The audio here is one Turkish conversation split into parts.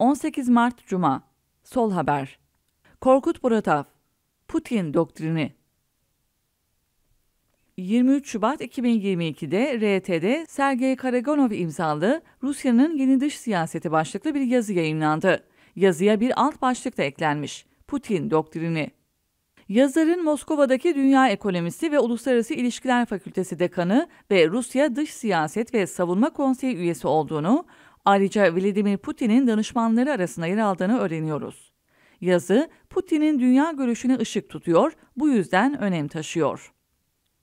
18 Mart Cuma Sol Haber Korkut Buratav, Putin Doktrini 23 Şubat 2022'de RT'de Sergey Karaganov imzalı Rusya'nın yeni dış siyaseti başlıklı bir yazı yayınlandı. Yazıya bir alt başlık da eklenmiş. Putin doktrini. Yazarın Moskova'daki Dünya Ekonomisi ve Uluslararası İlişkiler Fakültesi Dekanı ve Rusya Dış Siyaset ve Savunma Konseyi üyesi olduğunu, Ayrıca Vladimir Putin'in danışmanları arasında yer aldığını öğreniyoruz. Yazı Putin'in dünya görüşüne ışık tutuyor, bu yüzden önem taşıyor.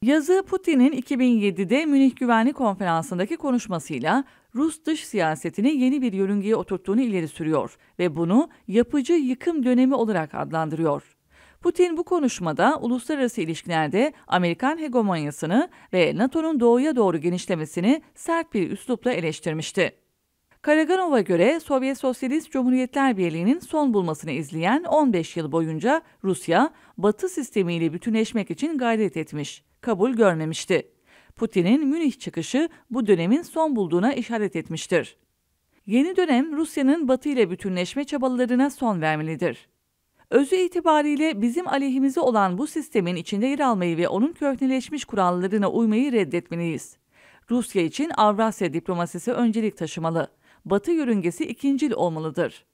Yazı Putin'in 2007'de Münih Güvenlik Konferansı'ndaki konuşmasıyla Rus dış siyasetini yeni bir yörüngeye oturttuğunu ileri sürüyor ve bunu yapıcı yıkım dönemi olarak adlandırıyor. Putin bu konuşmada uluslararası ilişkilerde Amerikan hegemonyasını ve NATO'nun doğuya doğru genişlemesini sert bir üslupla eleştirmişti. Karaganova göre Sovyet Sosyalist Cumhuriyetler Birliği'nin son bulmasını izleyen 15 yıl boyunca Rusya, Batı sistemiyle bütünleşmek için gayret etmiş, kabul görmemişti. Putin'in Münih çıkışı bu dönemin son bulduğuna işaret etmiştir. Yeni dönem Rusya'nın Batı ile bütünleşme çabalarına son vermelidir. Özü itibariyle bizim aleyhimize olan bu sistemin içinde yer almayı ve onun köhneleşmiş kurallarına uymayı reddetmeliyiz. Rusya için Avrasya diplomasisi öncelik taşımalı. Batı yörüngesi ikincil olmalıdır.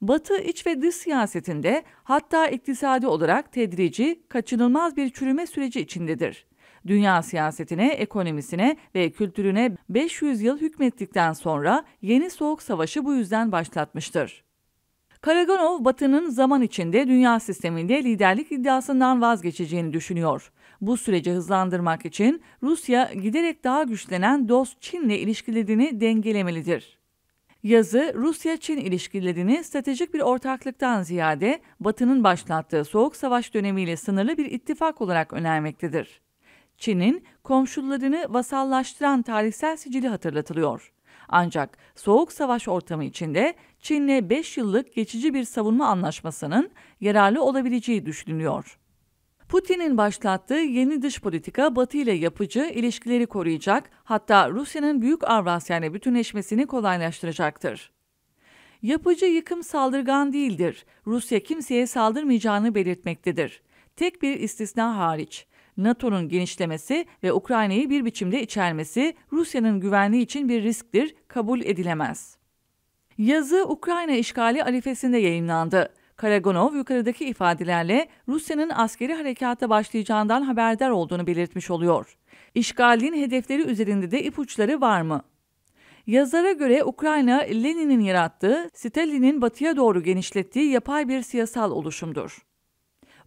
Batı iç ve dış siyasetinde hatta iktisadi olarak tedrici, kaçınılmaz bir çürüme süreci içindedir. Dünya siyasetine, ekonomisine ve kültürüne 500 yıl hükmettikten sonra yeni soğuk savaşı bu yüzden başlatmıştır. Karaganov, Batı'nın zaman içinde dünya sisteminde liderlik iddiasından vazgeçeceğini düşünüyor. Bu süreci hızlandırmak için Rusya giderek daha güçlenen dost Çin'le ilişkilerini dengelemelidir. Yazı, Rusya-Çin ilişkilerini stratejik bir ortaklıktan ziyade Batı'nın başlattığı Soğuk Savaş dönemiyle sınırlı bir ittifak olarak önermektedir. Çin'in komşularını vasallaştıran tarihsel sicili hatırlatılıyor. Ancak Soğuk Savaş ortamı içinde Çin'le 5 yıllık geçici bir savunma anlaşmasının yararlı olabileceği düşünülüyor. Putin'in başlattığı yeni dış politika Batı ile yapıcı ilişkileri koruyacak, hatta Rusya'nın Büyük Avrasya ile bütünleşmesini kolaylaştıracaktır. Yapıcı yıkım saldırgan değildir. Rusya kimseye saldırmayacağını belirtmektedir. Tek bir istisna hariç. NATO'nun genişlemesi ve Ukrayna'yı bir biçimde içermesi Rusya'nın güvenliği için bir risktir, kabul edilemez. Yazı Ukrayna işgali alifesinde yayınlandı. Karagonov yukarıdaki ifadelerle Rusya'nın askeri harekata başlayacağından haberdar olduğunu belirtmiş oluyor. İşgalin hedefleri üzerinde de ipuçları var mı? Yazara göre Ukrayna, Lenin'in yarattığı, Stalin'in batıya doğru genişlettiği yapay bir siyasal oluşumdur.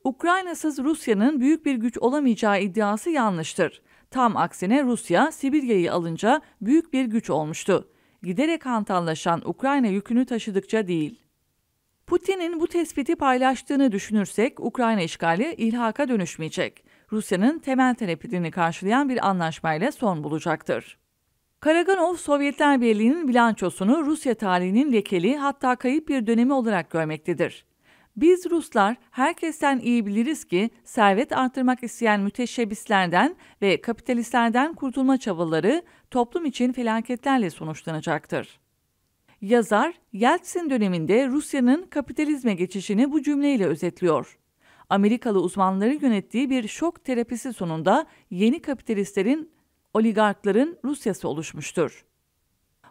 Ukraynasız Rusya'nın büyük bir güç olamayacağı iddiası yanlıştır. Tam aksine Rusya Sibirya'yı alınca büyük bir güç olmuştu. Giderek hantallaşan Ukrayna yükünü taşıdıkça değil. Putin'in bu tespiti paylaştığını düşünürsek Ukrayna işgali ilhaka dönüşmeyecek. Rusya'nın temel tereddüdünü karşılayan bir anlaşmayla son bulacaktır. Karaganov, Sovyetler Birliği'nin bilançosunu Rusya tarihinin lekeli hatta kayıp bir dönemi olarak görmektedir. Biz Ruslar herkesten iyi biliriz ki servet artırmak isteyen müteşebbislerden ve kapitalistlerden kurtulma çabaları toplum için felaketlerle sonuçlanacaktır. Yazar, Yeltsin döneminde Rusya'nın kapitalizme geçişini bu cümleyle özetliyor. Amerikalı uzmanları yönettiği bir şok terapisi sonunda yeni kapitalistlerin, oligarkların Rusyası oluşmuştur.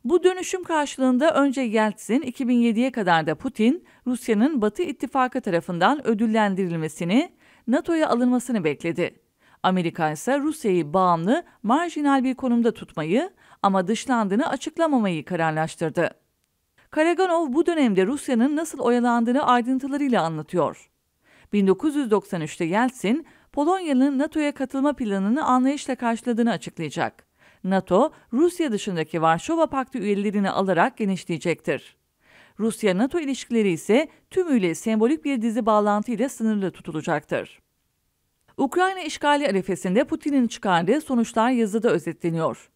Bu dönüşüm karşılığında önce Yeltsin, 2007'ye kadar da Putin, Rusya'nın Batı ittifakı tarafından ödüllendirilmesini, NATO'ya alınmasını bekledi. Amerika ise Rusya'yı bağımlı, marjinal bir konumda tutmayı ama dışlandığını açıklamamayı kararlaştırdı. Karaganov bu dönemde Rusya'nın nasıl oyalandığını ayrıntılarıyla anlatıyor. 1993'te Yeltsin, Polonya'nın NATO'ya katılma planını anlayışla karşıladığını açıklayacak. NATO, Rusya dışındaki Varşova Paktı üyelerini alarak genişleyecektir. Rusya-NATO ilişkileri ise tümüyle sembolik bir dizi bağlantı ile sınırlı tutulacaktır. Ukrayna işgali arefesinde Putin'in çıkardığı sonuçlar yazıda özetleniyor.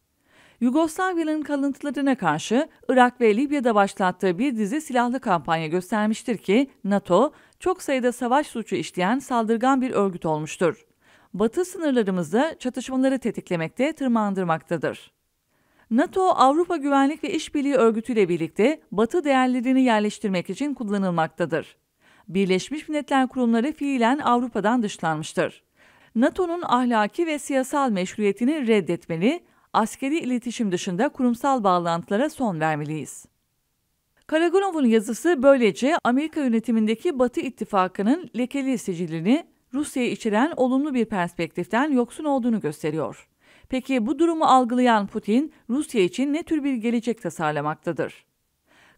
Yugoslavya'nın kalıntılarına karşı Irak ve Libya'da başlattığı bir dizi silahlı kampanya göstermiştir ki NATO çok sayıda savaş suçu işleyen saldırgan bir örgüt olmuştur. Batı sınırlarımızda çatışmaları tetiklemekte, tırmandırmaktadır. NATO, Avrupa Güvenlik ve İşbirliği Örgütü ile birlikte Batı değerlerini yerleştirmek için kullanılmaktadır. Birleşmiş Milletler kurumları fiilen Avrupa'dan dışlanmıştır. NATO'nun ahlaki ve siyasal meşruiyetini reddetmeli, askeri iletişim dışında kurumsal bağlantılara son vermeliyiz. Karagunov'un yazısı böylece Amerika yönetimindeki Batı ittifakının lekeli sicilini Rusya'ya içeren olumlu bir perspektiften yoksun olduğunu gösteriyor. Peki bu durumu algılayan Putin, Rusya için ne tür bir gelecek tasarlamaktadır?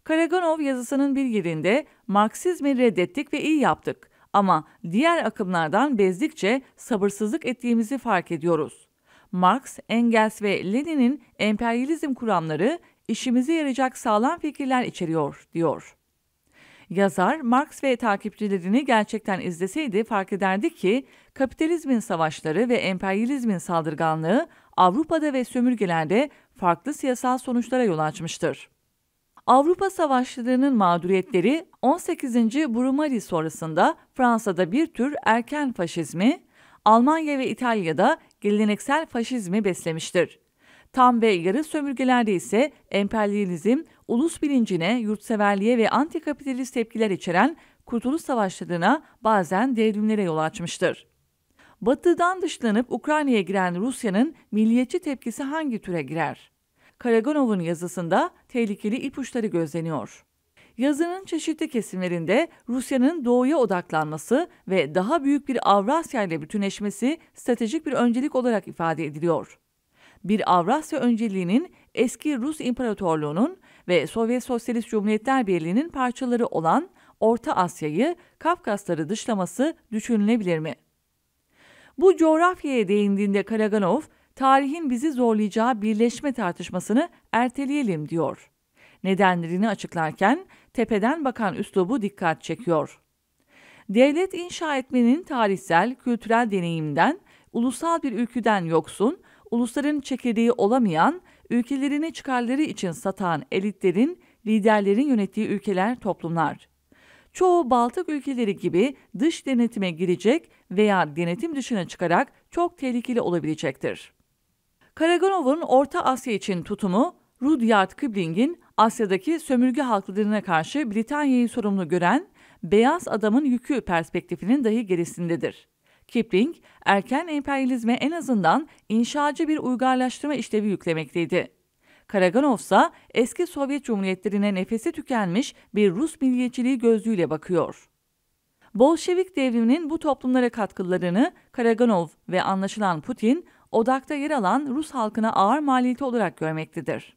Karaganov yazısının bir yerinde Marksizmi reddettik ve iyi yaptık ama diğer akımlardan bezdikçe sabırsızlık ettiğimizi fark ediyoruz. Marx, Engels ve Lenin'in emperyalizm kuramları işimize yarayacak sağlam fikirler içeriyor, diyor. Yazar, Marx ve takipçilerini gerçekten izleseydi fark ederdi ki kapitalizmin savaşları ve emperyalizmin saldırganlığı Avrupa'da ve sömürgelerde farklı siyasal sonuçlara yol açmıştır. Avrupa savaşlarının mağduriyetleri 18. Brumari sonrasında Fransa'da bir tür erken faşizmi, Almanya ve İtalya'da geleneksel faşizmi beslemiştir. Tam ve yarı sömürgelerde ise emperyalizm, ulus bilincine, yurtseverliğe ve antikapitalist tepkiler içeren Kurtuluş Savaşlarına bazen devrimlere yol açmıştır. Batı'dan dışlanıp Ukrayna'ya giren Rusya'nın milliyetçi tepkisi hangi türe girer? Karaganov'un yazısında tehlikeli ipuçları gözleniyor. Yazının çeşitli kesimlerinde Rusya'nın doğuya odaklanması ve daha büyük bir Avrasya ile bütünleşmesi stratejik bir öncelik olarak ifade ediliyor. Bir Avrasya önceliğinin eski Rus İmparatorluğu'nun ve Sovyet Sosyalist Cumhuriyetler Birliği'nin parçaları olan Orta Asya'yı, Kafkasları dışlaması düşünülebilir mi? Bu coğrafyaya değindiğinde Karaganov, tarihin bizi zorlayacağı birleşme tartışmasını erteleyelim diyor. Nedenlerini açıklarken tepeden bakan üslubu dikkat çekiyor. Devlet inşa etmenin tarihsel, kültürel deneyimden, ulusal bir ülküden yoksun, ulusların çekirdeği olamayan, ülkelerini çıkarları için satan elitlerin, liderlerin yönettiği ülkeler, toplumlar. Çoğu Baltık ülkeleri gibi dış denetime girecek veya denetim dışına çıkarak çok tehlikeli olabilecektir. Karaganov'un Orta Asya için tutumu, Rudyard Kipling'in Asya'daki sömürge halklarına karşı Britanya'yı sorumlu gören beyaz adamın yükü perspektifinin dahi gerisindedir. Kipling, erken emperyalizme en azından inşacı bir uygarlaştırma işlevi yüklemekteydi. Karaganov ise eski Sovyet Cumhuriyetlerine nefesi tükenmiş bir Rus milliyetçiliği gözlüğüyle bakıyor. Bolşevik devriminin bu toplumlara katkılarını Karaganov ve anlaşılan Putin odakta yer alan Rus halkına ağır maliyeti olarak görmektedir.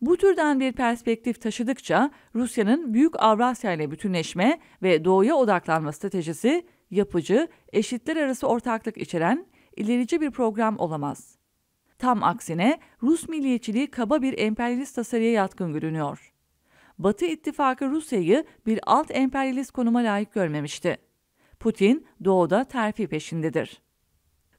Bu türden bir perspektif taşıdıkça Rusya'nın Büyük Avrasya ile bütünleşme ve doğuya odaklanma stratejisi yapıcı, eşitler arası ortaklık içeren ilerici bir program olamaz. Tam aksine Rus milliyetçiliği kaba bir emperyalist tasarıya yatkın görünüyor. Batı ittifakı Rusya'yı bir alt emperyalist konuma layık görmemişti. Putin doğuda terfi peşindedir.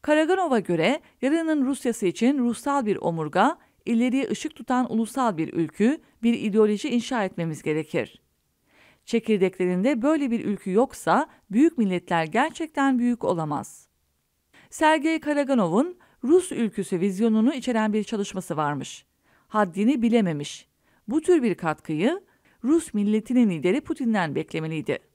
Karaganova göre yarının Rusyası için ruhsal bir omurga, ileriye ışık tutan ulusal bir ülkü, bir ideoloji inşa etmemiz gerekir. Çekirdeklerinde böyle bir ülkü yoksa büyük milletler gerçekten büyük olamaz. Sergey Karaganov'un Rus ülküsü vizyonunu içeren bir çalışması varmış. Haddini bilememiş. Bu tür bir katkıyı Rus milletinin lideri Putin'den beklemeliydi.